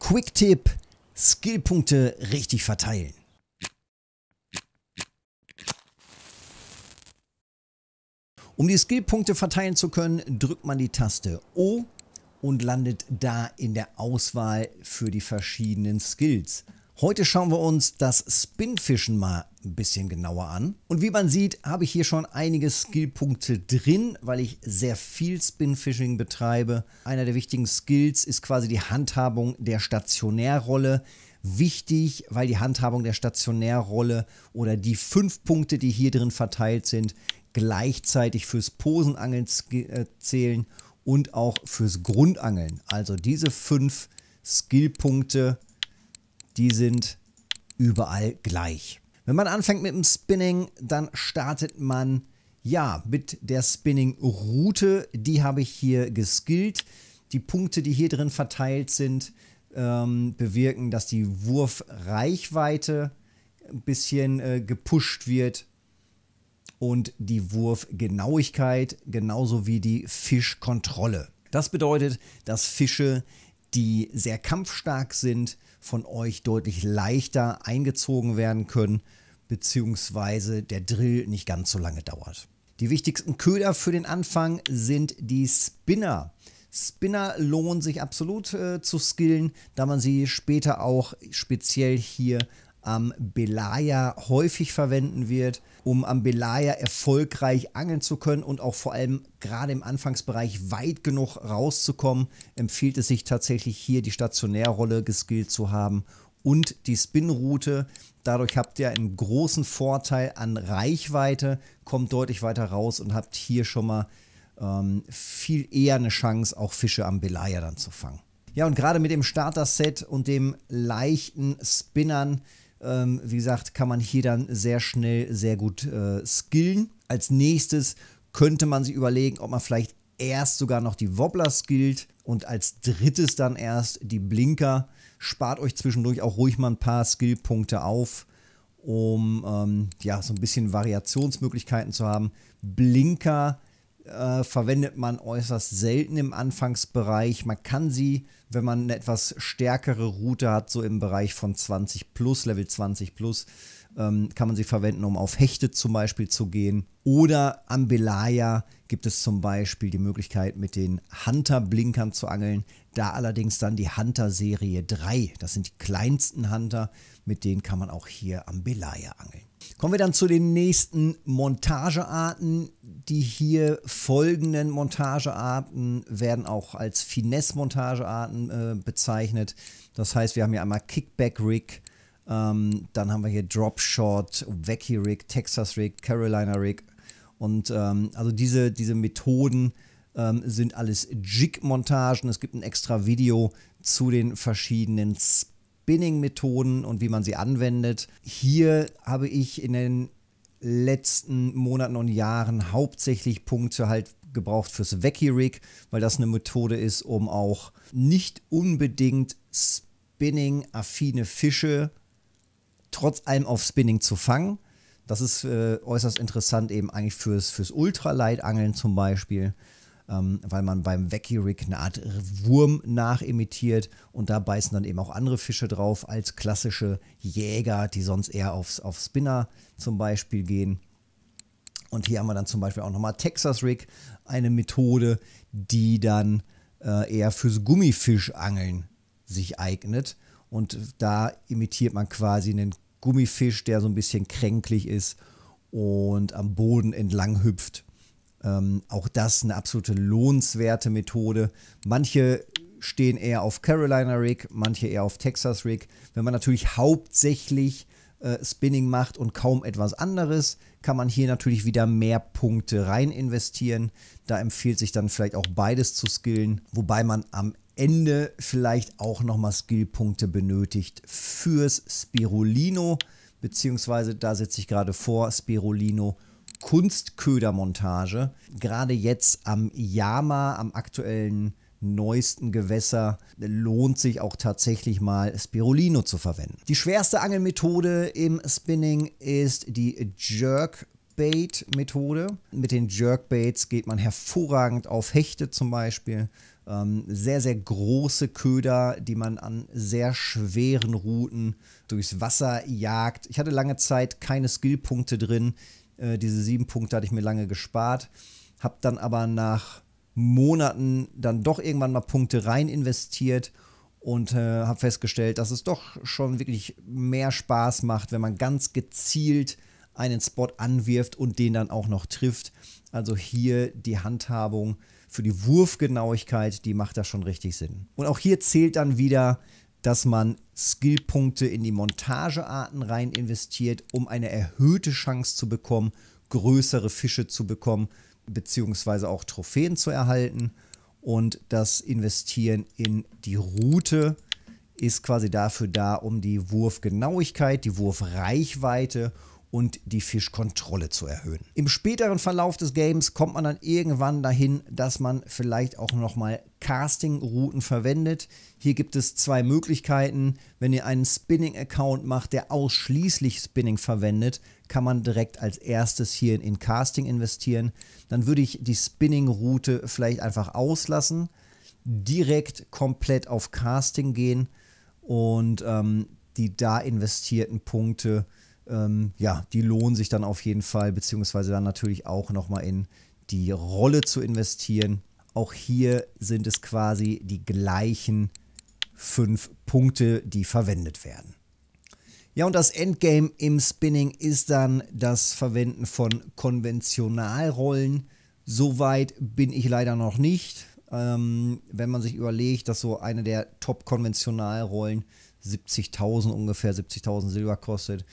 Quick-Tipp, Skillpunkte richtig verteilen. Um die Skillpunkte verteilen zu können, drückt man die Taste O und landet da in der Auswahl für die verschiedenen Skills. Heute schauen wir uns das Spinfischen mal ein bisschen genauer an. Und wie man sieht, habe ich hier schon einige Skillpunkte drin, weil ich sehr viel Spinfishing betreibe. Einer der wichtigen Skills ist quasi die Handhabung der Stationärrolle. Wichtig, weil die Handhabung der Stationärrolle oder die fünf Punkte, die hier drin verteilt sind, gleichzeitig fürs Posenangeln äh, zählen und auch fürs Grundangeln. Also diese fünf Skillpunkte, die sind überall gleich. Wenn man anfängt mit dem Spinning, dann startet man ja mit der Spinning-Route. Die habe ich hier geskillt. Die Punkte, die hier drin verteilt sind, ähm, bewirken, dass die Wurfreichweite ein bisschen äh, gepusht wird und die Wurfgenauigkeit genauso wie die Fischkontrolle. Das bedeutet, dass Fische, die sehr kampfstark sind, von euch deutlich leichter eingezogen werden können bzw. der Drill nicht ganz so lange dauert. Die wichtigsten Köder für den Anfang sind die Spinner. Spinner lohnen sich absolut äh, zu skillen, da man sie später auch speziell hier am Belaya häufig verwenden wird, um am Belaya erfolgreich angeln zu können und auch vor allem gerade im Anfangsbereich weit genug rauszukommen, empfiehlt es sich tatsächlich hier die Stationärrolle geskillt zu haben und die Spinroute. Dadurch habt ihr einen großen Vorteil an Reichweite, kommt deutlich weiter raus und habt hier schon mal ähm, viel eher eine Chance, auch Fische am Belaya dann zu fangen. Ja, und gerade mit dem Starter-Set und dem leichten Spinnern, ähm, wie gesagt, kann man hier dann sehr schnell, sehr gut äh, skillen. Als nächstes könnte man sich überlegen, ob man vielleicht erst sogar noch die Wobbler skillt und als drittes dann erst die Blinker. Spart euch zwischendurch auch ruhig mal ein paar Skillpunkte auf, um ähm, ja so ein bisschen Variationsmöglichkeiten zu haben. Blinker äh, verwendet man äußerst selten im Anfangsbereich. Man kann sie, wenn man eine etwas stärkere Route hat, so im Bereich von 20 plus, Level 20 plus, ähm, kann man sie verwenden, um auf Hechte zum Beispiel zu gehen. Oder am Belaya gibt es zum Beispiel die Möglichkeit, mit den Hunter-Blinkern zu angeln. Da allerdings dann die Hunter-Serie 3. Das sind die kleinsten Hunter, mit denen kann man auch hier am Belaya angeln. Kommen wir dann zu den nächsten Montagearten. Die hier folgenden Montagearten werden auch als Finesse-Montagearten äh, bezeichnet. Das heißt, wir haben hier einmal Kickback-Rig, ähm, dann haben wir hier Dropshot, Wacky Rig, Texas Rig, Carolina Rig. Und ähm, also diese, diese Methoden ähm, sind alles Jig-Montagen. Es gibt ein extra Video zu den verschiedenen Spinning-Methoden und wie man sie anwendet. Hier habe ich in den letzten Monaten und Jahren hauptsächlich Punkte halt gebraucht fürs Wacky Rig, weil das eine Methode ist, um auch nicht unbedingt Spinning-affine Fische zu trotz allem auf Spinning zu fangen. Das ist äh, äußerst interessant eben eigentlich fürs, fürs Ultraleitangeln zum Beispiel, ähm, weil man beim Wacky-Rig eine Art Wurm nachimitiert und da beißen dann eben auch andere Fische drauf als klassische Jäger, die sonst eher aufs, auf Spinner zum Beispiel gehen. Und hier haben wir dann zum Beispiel auch nochmal Texas Rig, eine Methode, die dann äh, eher fürs Gummifischangeln sich eignet. Und da imitiert man quasi einen Gummifisch, der so ein bisschen kränklich ist und am Boden entlang hüpft. Ähm, auch das eine absolute lohnenswerte Methode. Manche stehen eher auf Carolina Rig, manche eher auf Texas Rig. Wenn man natürlich hauptsächlich äh, Spinning macht und kaum etwas anderes, kann man hier natürlich wieder mehr Punkte rein investieren. Da empfiehlt sich dann vielleicht auch beides zu skillen, wobei man am Ende vielleicht auch nochmal Skillpunkte benötigt fürs Spirulino, beziehungsweise da setze ich gerade vor, Spirulino Kunstködermontage. Gerade jetzt am Yama, am aktuellen neuesten Gewässer lohnt sich auch tatsächlich mal Spirulino zu verwenden. Die schwerste Angelmethode im Spinning ist die Jerk Bait Methode. Mit den Jerkbaits geht man hervorragend auf Hechte zum Beispiel, ähm, sehr, sehr große Köder, die man an sehr schweren Routen durchs Wasser jagt. Ich hatte lange Zeit keine Skillpunkte drin. Äh, diese sieben Punkte hatte ich mir lange gespart. Hab dann aber nach Monaten dann doch irgendwann mal Punkte rein investiert und äh, habe festgestellt, dass es doch schon wirklich mehr Spaß macht, wenn man ganz gezielt einen Spot anwirft und den dann auch noch trifft. Also hier die Handhabung für die Wurfgenauigkeit, die macht das schon richtig Sinn. Und auch hier zählt dann wieder, dass man Skillpunkte in die Montagearten rein investiert, um eine erhöhte Chance zu bekommen, größere Fische zu bekommen, beziehungsweise auch Trophäen zu erhalten. Und das Investieren in die Route ist quasi dafür da, um die Wurfgenauigkeit, die Wurfreichweite und die Fischkontrolle zu erhöhen. Im späteren Verlauf des Games kommt man dann irgendwann dahin, dass man vielleicht auch nochmal Casting-Routen verwendet. Hier gibt es zwei Möglichkeiten. Wenn ihr einen Spinning-Account macht, der ausschließlich Spinning verwendet, kann man direkt als erstes hier in Casting investieren. Dann würde ich die Spinning-Route vielleicht einfach auslassen, direkt komplett auf Casting gehen und ähm, die da investierten Punkte ähm, ja, die lohnen sich dann auf jeden Fall, beziehungsweise dann natürlich auch nochmal in die Rolle zu investieren. Auch hier sind es quasi die gleichen fünf Punkte, die verwendet werden. Ja, und das Endgame im Spinning ist dann das Verwenden von Konventionalrollen. Soweit bin ich leider noch nicht. Ähm, wenn man sich überlegt, dass so eine der Top-Konventionalrollen 70.000 ungefähr, 70.000 Silber kostet,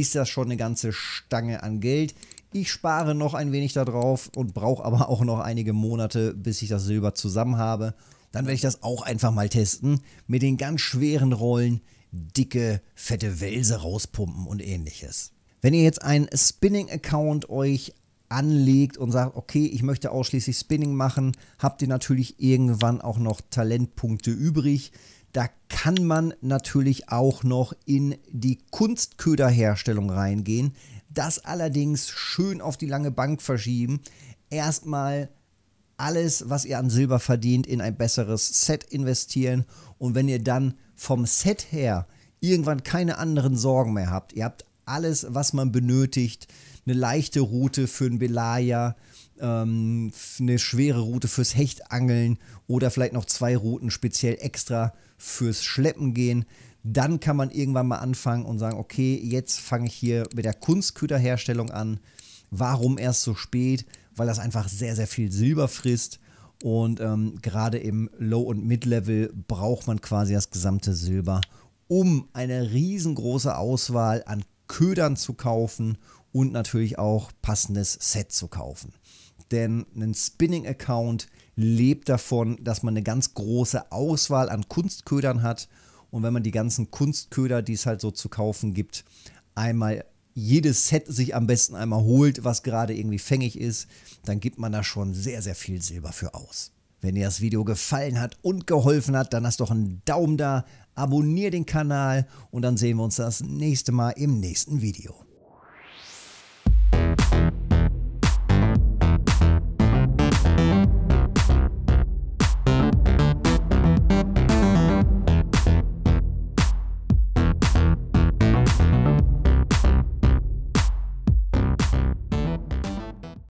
ist das schon eine ganze Stange an Geld. Ich spare noch ein wenig darauf und brauche aber auch noch einige Monate, bis ich das Silber zusammen habe. Dann werde ich das auch einfach mal testen. Mit den ganz schweren Rollen dicke, fette Wälse rauspumpen und ähnliches. Wenn ihr jetzt einen Spinning-Account euch anlegt und sagt, okay, ich möchte ausschließlich Spinning machen, habt ihr natürlich irgendwann auch noch Talentpunkte übrig. Da kann man natürlich auch noch in die Kunstköderherstellung reingehen. Das allerdings schön auf die lange Bank verschieben. Erstmal alles, was ihr an Silber verdient, in ein besseres Set investieren. Und wenn ihr dann vom Set her irgendwann keine anderen Sorgen mehr habt, ihr habt alles, was man benötigt, eine leichte Route für einen Belaya, ähm, eine schwere Route fürs Hechtangeln oder vielleicht noch zwei Routen speziell extra fürs Schleppen gehen. Dann kann man irgendwann mal anfangen und sagen, okay, jetzt fange ich hier mit der Kunstköderherstellung an. Warum erst so spät? Weil das einfach sehr, sehr viel Silber frisst. Und ähm, gerade im Low- und Mid-Level braucht man quasi das gesamte Silber, um eine riesengroße Auswahl an Ködern zu kaufen und natürlich auch passendes Set zu kaufen denn ein Spinning-Account lebt davon, dass man eine ganz große Auswahl an Kunstködern hat. Und wenn man die ganzen Kunstköder, die es halt so zu kaufen gibt, einmal jedes Set sich am besten einmal holt, was gerade irgendwie fängig ist, dann gibt man da schon sehr, sehr viel Silber für aus. Wenn dir das Video gefallen hat und geholfen hat, dann lass doch einen Daumen da, abonnier den Kanal und dann sehen wir uns das nächste Mal im nächsten Video.